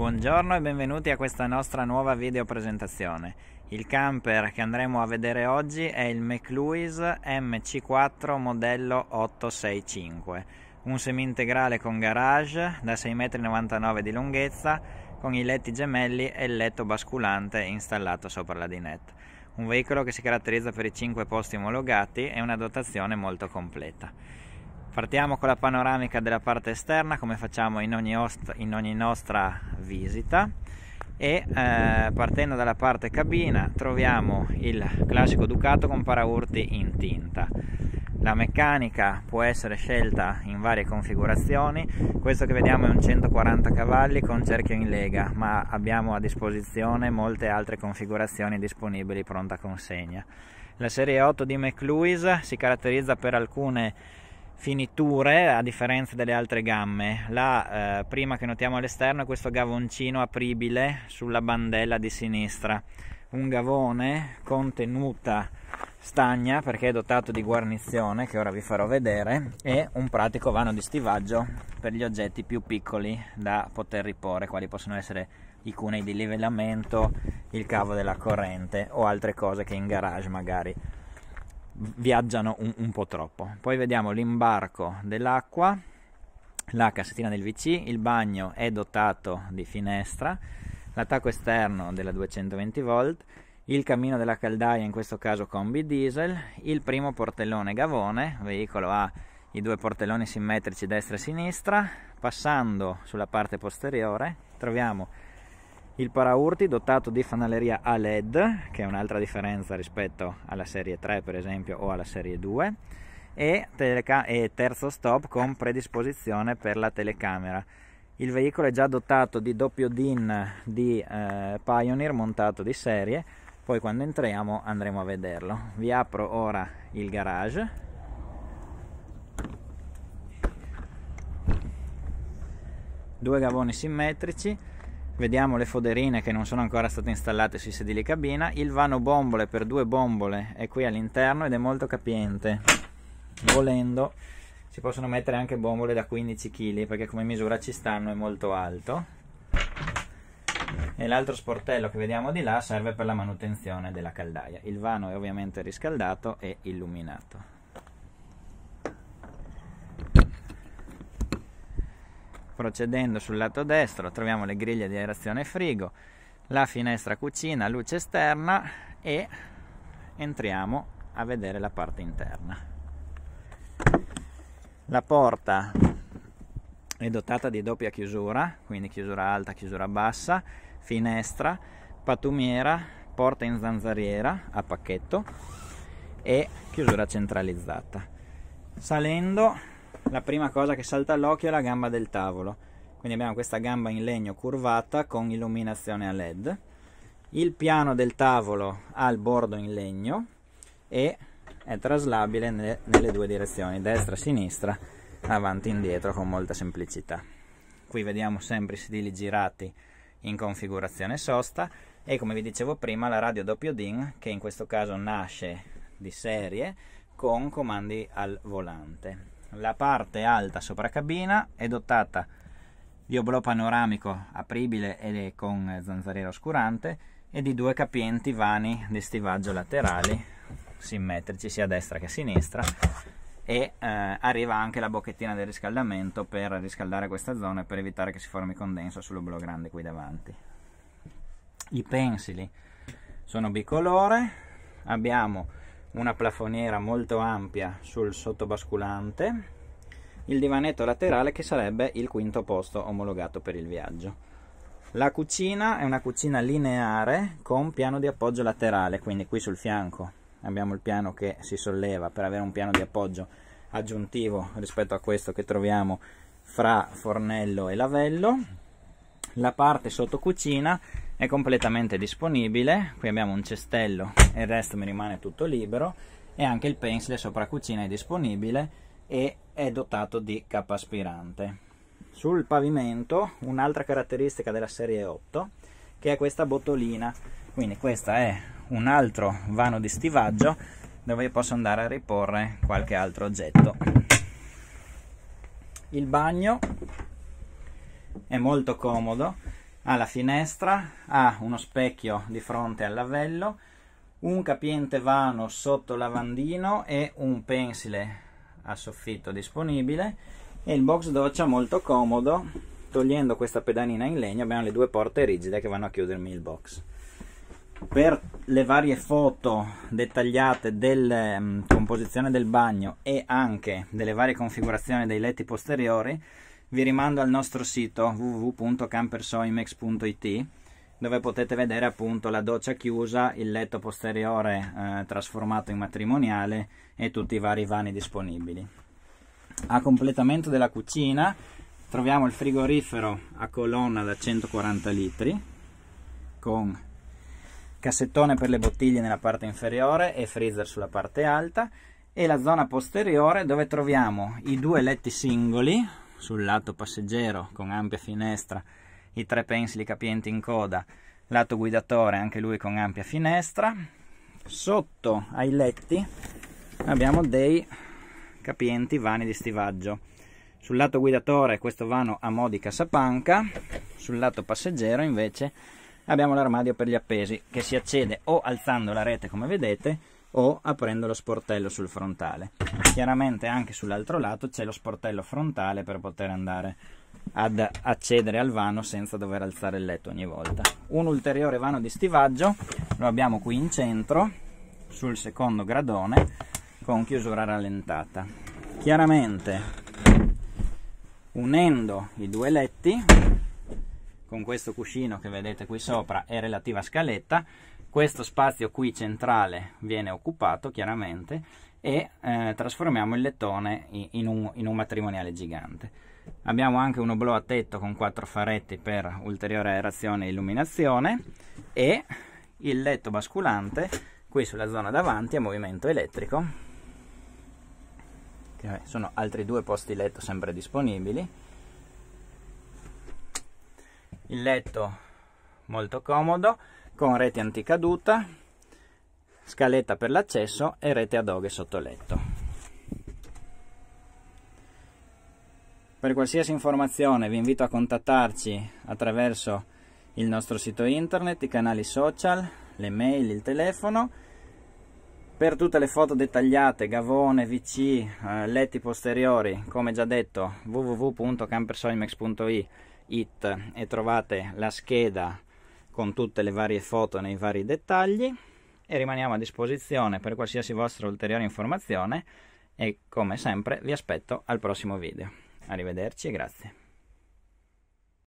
Buongiorno e benvenuti a questa nostra nuova video presentazione. Il camper che andremo a vedere oggi è il McLuise MC4 modello 865, un semi integrale con garage da 6,99 m di lunghezza con i letti gemelli e il letto basculante installato sopra la dinette. Un veicolo che si caratterizza per i 5 posti omologati e una dotazione molto completa. Partiamo con la panoramica della parte esterna come facciamo in ogni, ost- in ogni nostra visita e eh, partendo dalla parte cabina troviamo il classico Ducato con paraurti in tinta. La meccanica può essere scelta in varie configurazioni, questo che vediamo è un 140 cavalli con cerchio in lega, ma abbiamo a disposizione molte altre configurazioni disponibili pronta consegna. La serie 8 di McLuis si caratterizza per alcune finiture a differenza delle altre gamme. La eh, prima che notiamo all'esterno è questo gavoncino apribile sulla bandella di sinistra, un gavone con tenuta stagna perché è dotato di guarnizione che ora vi farò vedere e un pratico vano di stivaggio per gli oggetti più piccoli da poter riporre, quali possono essere i cunei di livellamento, il cavo della corrente o altre cose che in garage magari viaggiano un, un po' troppo. Poi vediamo l'imbarco dell'acqua, la cassettina del VC, il bagno è dotato di finestra, l'attacco esterno della 220 volt, il cammino della caldaia in questo caso combi diesel, il primo portellone gavone, il veicolo ha i due portelloni simmetrici destra e sinistra, passando sulla parte posteriore troviamo il paraurti dotato di fanaleria a LED, che è un'altra differenza rispetto alla serie 3 per esempio o alla serie 2, e, teleca- e terzo stop con predisposizione per la telecamera. Il veicolo è già dotato di doppio DIN di eh, Pioneer montato di serie, poi quando entriamo andremo a vederlo. Vi apro ora il garage. Due gavoni simmetrici vediamo le foderine che non sono ancora state installate sui sedili cabina, il vano bombole per due bombole è qui all'interno ed è molto capiente, volendo si possono mettere anche bombole da 15 kg perché come misura ci stanno è molto alto e l'altro sportello che vediamo di là serve per la manutenzione della caldaia il vano è ovviamente riscaldato e illuminato Procedendo sul lato destro troviamo le griglie di aerazione frigo, la finestra cucina, luce esterna e entriamo a vedere la parte interna. La porta è dotata di doppia chiusura, quindi chiusura alta, chiusura bassa, finestra, patumiera, porta in zanzariera a pacchetto e chiusura centralizzata. Salendo la prima cosa che salta all'occhio è la gamba del tavolo. Quindi abbiamo questa gamba in legno curvata con illuminazione a LED. Il piano del tavolo ha il bordo in legno e è traslabile nelle, due direzioni, destra e sinistra, avanti e indietro con molta semplicità. Qui vediamo sempre i sedili girati in configurazione sosta e come vi dicevo prima la radio doppio DIN che in questo caso nasce di serie con comandi al volante la parte alta sopra cabina è dotata di oblò panoramico apribile ed con zanzariera oscurante e di due capienti vani di stivaggio laterali simmetrici sia a destra che a sinistra e eh, arriva anche la bocchettina del riscaldamento per riscaldare questa zona e per evitare che si formi condenso sull'oblò grande qui davanti i pensili sono bicolore abbiamo una plafoniera molto ampia sul sottobasculante, il divanetto laterale che sarebbe il quinto posto omologato per il viaggio. La cucina è una cucina lineare con piano di appoggio laterale, quindi qui sul fianco abbiamo il piano che si solleva per avere un piano di appoggio aggiuntivo rispetto a questo che troviamo fra fornello e lavello. La parte sotto cucina è completamente disponibile qui abbiamo un cestello e il resto mi rimane tutto libero e anche il pensile sopra cucina è disponibile e è dotato di cappa aspirante sul pavimento un'altra caratteristica della serie 8 che è questa botolina quindi questo è un altro vano di stivaggio dove posso andare a riporre qualche altro oggetto il bagno è molto comodo ha la finestra, ha uno specchio di fronte al lavello, un capiente vano sotto lavandino e un pensile a soffitto disponibile e il box doccia molto comodo togliendo questa pedanina in legno abbiamo le due porte rigide che vanno a chiudermi il box per le varie foto dettagliate della mm, composizione del bagno e anche delle varie configurazioni dei letti posteriori vi rimando al nostro sito www.campersoimex.it dove potete vedere appunto la doccia chiusa, il letto posteriore eh, trasformato in matrimoniale e tutti i vari vani disponibili. A completamento della cucina troviamo il frigorifero a colonna da 140 litri con cassettone per le bottiglie nella parte inferiore e freezer sulla parte alta e la zona posteriore dove troviamo i due letti singoli sul lato passeggero con ampia finestra, i tre pensili capienti in coda, lato guidatore anche lui con ampia finestra. Sotto ai letti abbiamo dei capienti vani di stivaggio. Sul lato guidatore questo vano a modica cassapanca, sul lato passeggero invece abbiamo l'armadio per gli appesi che si accede o alzando la rete come vedete o aprendo lo sportello sul frontale. Chiaramente anche sull'altro lato c'è lo sportello frontale per poter andare ad accedere al vano senza dover alzare il letto ogni volta. Un ulteriore vano di stivaggio lo abbiamo qui in centro sul secondo gradone con chiusura rallentata. Chiaramente unendo i due letti con questo cuscino che vedete qui sopra e relativa scaletta questo spazio qui centrale viene occupato chiaramente e eh, trasformiamo il lettone in un, in un, matrimoniale gigante abbiamo anche un oblò a tetto con quattro faretti per ulteriore aerazione e illuminazione e il letto basculante qui sulla zona davanti a movimento elettrico sono altri due posti letto sempre disponibili il letto molto comodo con rete anticaduta scaletta per l'accesso e rete ad oghe sotto letto per qualsiasi informazione vi invito a contattarci attraverso il nostro sito internet i canali social le mail il telefono per tutte le foto dettagliate, gavone, VC, eh, letti posteriori, come già detto, www.campersoimex.it It e trovate la scheda con tutte le varie foto nei vari dettagli e rimaniamo a disposizione per qualsiasi vostra ulteriore informazione e come sempre vi aspetto al prossimo video. Arrivederci e grazie.